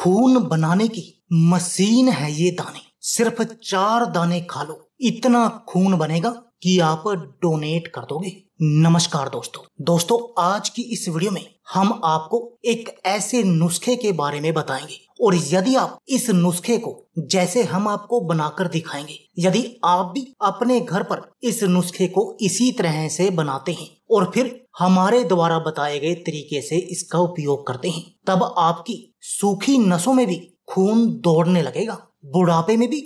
खून बनाने की मशीन है ये दाने सिर्फ चार दाने खा लो इतना खून बनेगा कि आप डोनेट कर दोगे नमस्कार दोस्तों दोस्तों आज की इस वीडियो में हम आपको एक ऐसे नुस्खे के बारे में बताएंगे और यदि आप इस नुस्खे को जैसे हम आपको बनाकर दिखाएंगे यदि आप भी अपने घर पर इस नुस्खे को इसी तरह से बनाते हैं और फिर हमारे द्वारा बताए गए तरीके से इसका उपयोग करते हैं तब आपकी सूखी नसों में भी खून दौड़ने लगेगा बुढ़ापे में भी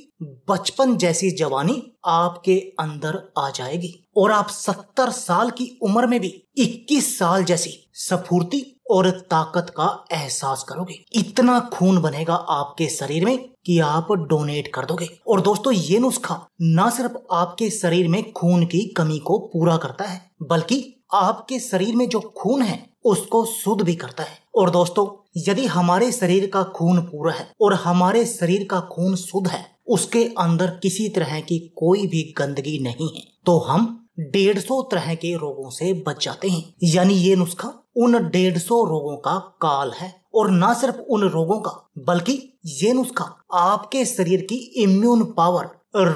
बचपन जैसी जवानी आपके अंदर आ जाएगी और आप सत्तर साल की उम्र में भी इक्कीस साल जैसी सफूर्ति और ताकत का एहसास करोगे इतना खून बनेगा आपके शरीर में कि आप डोनेट कर दोगे और दोस्तों ये नुस्खा न सिर्फ आपके शरीर में खून की कमी को पूरा करता है बल्कि आपके शरीर में जो खून है उसको शुद्ध भी करता है और दोस्तों यदि हमारे शरीर का खून पूरा है और हमारे शरीर का खून शुद्ध है उसके अंदर किसी तरह की कोई भी गंदगी नहीं है तो हम डेढ़ सौ तरह के रोगों से बच जाते हैं यानी ये नुस्खा उन डेढ़ सौ रोगों का काल है और न सिर्फ उन रोगों का बल्कि ये नुस्खा आपके शरीर की इम्यून पावर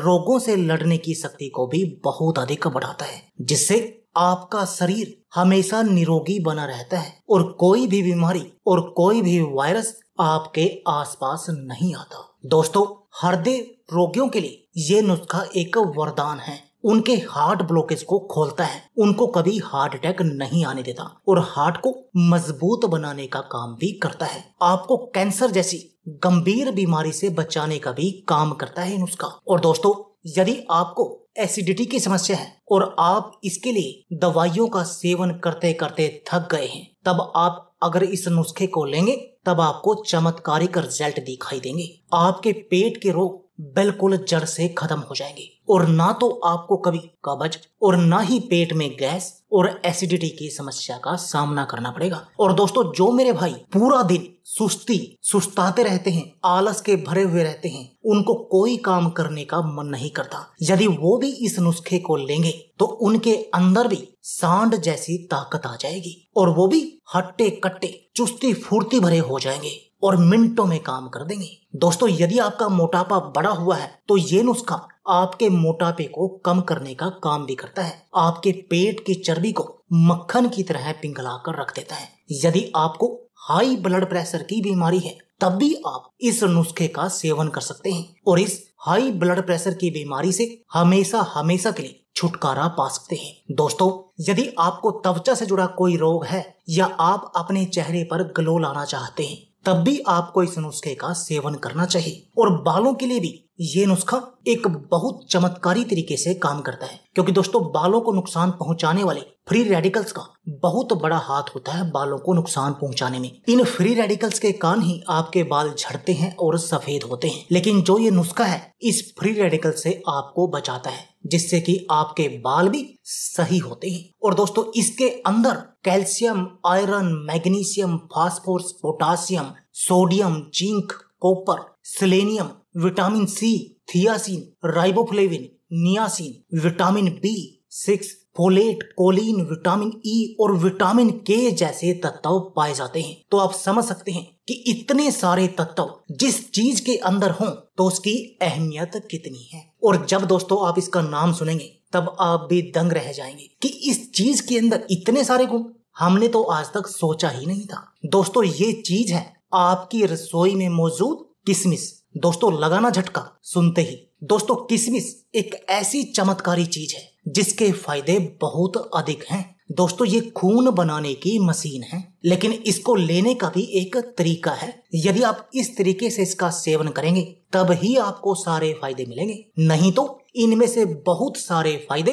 रोगों से लड़ने की शक्ति को भी बहुत अधिक बढ़ाता है जिससे आपका शरीर हमेशा निरोगी बना रहता है और कोई भी बीमारी और कोई भी वायरस आपके आसपास नहीं आता दोस्तों हृदय रोगियों के लिए ये नुस्खा एक वरदान है उनके हार्ट ब्लॉकेज को खोलता है उनको कभी हार्ट अटैक नहीं आने देता और हार्ट को मजबूत बनाने का काम भी करता है आपको कैंसर जैसी गंभीर बीमारी से बचाने का भी काम करता है नुस्खा और दोस्तों यदि आपको एसिडिटी की समस्या है और आप इसके लिए दवाइयों का सेवन करते करते थक गए हैं तब आप अगर इस नुस्खे को लेंगे तब आपको चमत्कारिक रिजल्ट दिखाई देंगे आपके पेट के रोग बिल्कुल जड़ से खत्म हो जाएंगे और ना तो आपको कभी कब्ज और ना ही पेट में गैस और एसिडिटी की समस्या का सामना करना पड़ेगा और दोस्तों जो मेरे भाई पूरा दिन सुस्ती सुस्ताते रहते हैं आलस के भरे हुए रहते हैं उनको कोई काम करने का मन नहीं करता यदि वो भी इस नुस्खे को लेंगे तो उनके अंदर भी सांड जैसी ताकत आ जाएगी और वो भी हट्टे कट्टे चुस्ती फुर्ती भरे हो जाएंगे और मिनटों में काम कर देंगे दोस्तों यदि आपका मोटापा बड़ा हुआ है तो ये नुस्खा आपके मोटापे को कम करने का काम भी करता है आपके पेट की चर्बी को मक्खन की तरह पिघला कर रख देता है यदि आपको हाई ब्लड प्रेशर की बीमारी है तब भी आप इस नुस्खे का सेवन कर सकते हैं और इस हाई ब्लड प्रेशर की बीमारी से हमेशा हमेशा के लिए छुटकारा पा सकते हैं दोस्तों यदि आपको त्वचा से जुड़ा कोई रोग है या आप अपने चेहरे पर ग्लो लाना चाहते हैं तब भी आपको इस नुस्खे का सेवन करना चाहिए और बालों के लिए भी ये नुस्खा एक बहुत चमत्कारी तरीके से काम करता है क्योंकि दोस्तों बालों को नुकसान पहुंचाने वाले फ्री रेडिकल्स का बहुत बड़ा हाथ होता है बालों को नुकसान पहुंचाने में इन फ्री रेडिकल्स के कारण ही आपके बाल झड़ते हैं और सफेद होते हैं लेकिन जो ये नुस्खा है इस फ्री रेडिकल से आपको बचाता है जिससे कि आपके बाल भी सही होते हैं और दोस्तों इसके अंदर calcium iron magnesium phosphorus potassium sodium zinc copper selenium vitamin C thiamine riboflavin niacin vitamin B six folate choline vitamin E e और विटामिन के जैसे तत्व पाए जाते हैं तो आप समझ सकते हैं कि इतने सारे तत्व जिस चीज के अंदर हों तो उसकी अहमियत कितनी है और जब दोस्तों आप इसका नाम सुनेंगे तब आप भी दंग रह जाएंगे कि इस चीज के अंदर इतने सारे गुण हमने तो आज तक सोचा ही नहीं था दोस्तों ये चीज है आपकी रसोई में मौजूद किसमिस दोस्तों लगाना झटका सुनते ही दोस्तों किसमिस एक ऐसी चमत्कारी चीज है जिसके फायदे बहुत अधिक हैं दोस्तों ये खून बनाने की मशीन है लेकिन इसको लेने का भी एक तरीका है यदि आप इस तरीके से इसका सेवन करेंगे तब ही आपको सारे फायदे मिलेंगे नहीं तो इनमें से बहुत सारे फायदे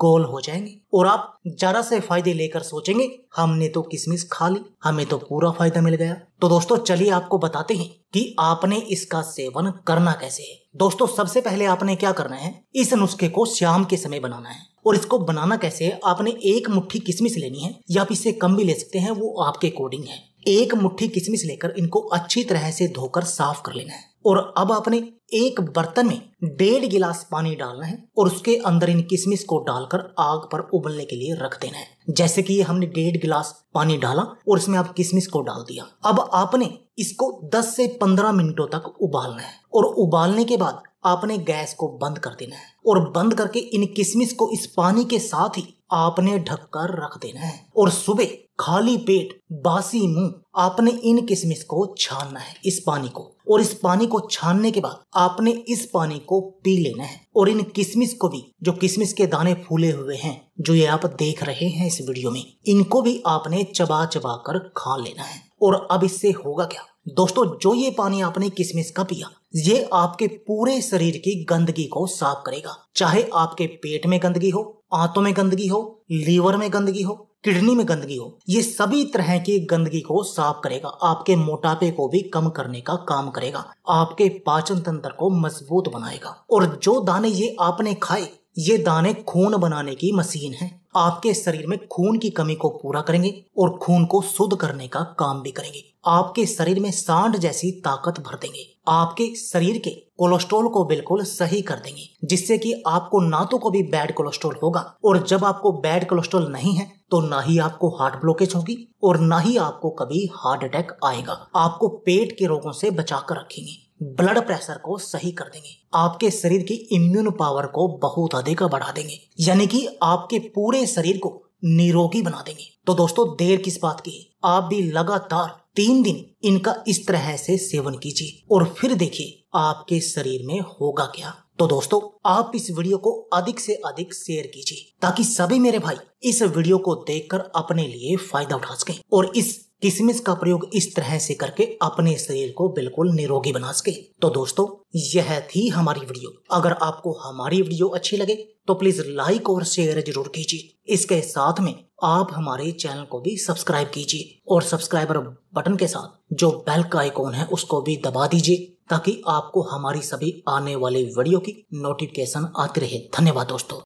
गोल हो जाएंगे और आप जरा से फायदे लेकर सोचेंगे हमने तो किसमिस खा ली हमें तो पूरा फायदा मिल गया तो दोस्तों चलिए आपको बताते हैं कि आपने इसका सेवन करना कैसे है दोस्तों सबसे पहले आपने क्या करना है इस नुस्खे को शाम के समय बनाना है और इसको बनाना कैसे आपने एक मुट्ठी किशमिश लेनी है या आप इससे कम भी ले सकते हैं वो आपके अकॉर्डिंग है एक मुट्ठी किशमिश लेकर इनको अच्छी तरह से धोकर साफ कर लेना है और अब आपने एक बर्तन में डेढ़ गिलास पानी डालना है और उसके अंदर इन किशमिश को डालकर आग पर उबलने के लिए रख देना है जैसे कि हमने डेढ़ गिलास पानी डाला और इसमें आप किशमिश को डाल दिया अब आपने इसको 10 से 15 मिनटों तक उबालना है और उबालने के बाद आपने गैस को बंद कर देना है और बंद करके इन किशमिश को इस पानी के साथ ही आपने ढककर रख देना है और सुबह खाली पेट बासी मुंह आपने इन किशमिश को छानना है इस पानी को और इस पानी को छानने के बाद आपने इस पानी को पी लेना है और इन किशमिश को भी जो किशमिश के दाने फूले हुए हैं जो ये आप देख रहे हैं इस वीडियो में इनको भी आपने चबा चबा कर खा लेना है और अब इससे होगा क्या दोस्तों जो ये पानी आपने किशमिश का पिया ये आपके पूरे शरीर की गंदगी को साफ करेगा चाहे आपके पेट में गंदगी हो आंतों में गंदगी हो लीवर में गंदगी हो किडनी में गंदगी हो ये सभी तरह की गंदगी को साफ करेगा आपके मोटापे को भी कम करने का काम करेगा आपके पाचन तंत्र को मजबूत बनाएगा और जो दाने ये आपने खाए ये दाने खून बनाने की मशीन है आपके शरीर में खून की कमी को पूरा करेंगे और खून को शुद्ध करने का काम भी करेंगे आपके शरीर में सांड जैसी ताकत भर देंगे आपके शरीर के कोलेस्ट्रोल को बिल्कुल सही कर देंगे जिससे कि आपको ना तो कभी बैड कोलेस्ट्रोल होगा और जब आपको बैड कोलेस्ट्रोल नहीं है तो ना ही आपको हार्ट ब्लॉकेज होगी और ना ही आपको कभी हार्ट अटैक आएगा आपको पेट के रोगों से बचा कर रखेंगे ब्लड प्रेशर को सही कर देंगे आपके शरीर की इम्यून पावर को बहुत अधिक बढ़ा देंगे यानी कि आपके पूरे शरीर को निरोगी बना देंगे तो दोस्तों देर किस बात की आप भी लगातार तीन दिन इनका इस तरह से सेवन कीजिए और फिर देखिए आपके शरीर में होगा क्या तो दोस्तों आप इस वीडियो को अधिक से अधिक शेयर कीजिए ताकि सभी मेरे भाई इस वीडियो को देखकर अपने लिए फायदा उठा सके और इस किसमिस का प्रयोग इस तरह से करके अपने शरीर को बिल्कुल निरोगी बना सके तो दोस्तों यह थी हमारी वीडियो अगर आपको हमारी वीडियो अच्छी लगे तो प्लीज लाइक और शेयर जरूर कीजिए इसके साथ में आप हमारे चैनल को भी सब्सक्राइब कीजिए और सब्सक्राइबर बटन के साथ जो बेल का आइकॉन है उसको भी दबा दीजिए ताकि आपको हमारी सभी आने वाले वीडियो की नोटिफिकेशन आती रहे धन्यवाद दोस्तों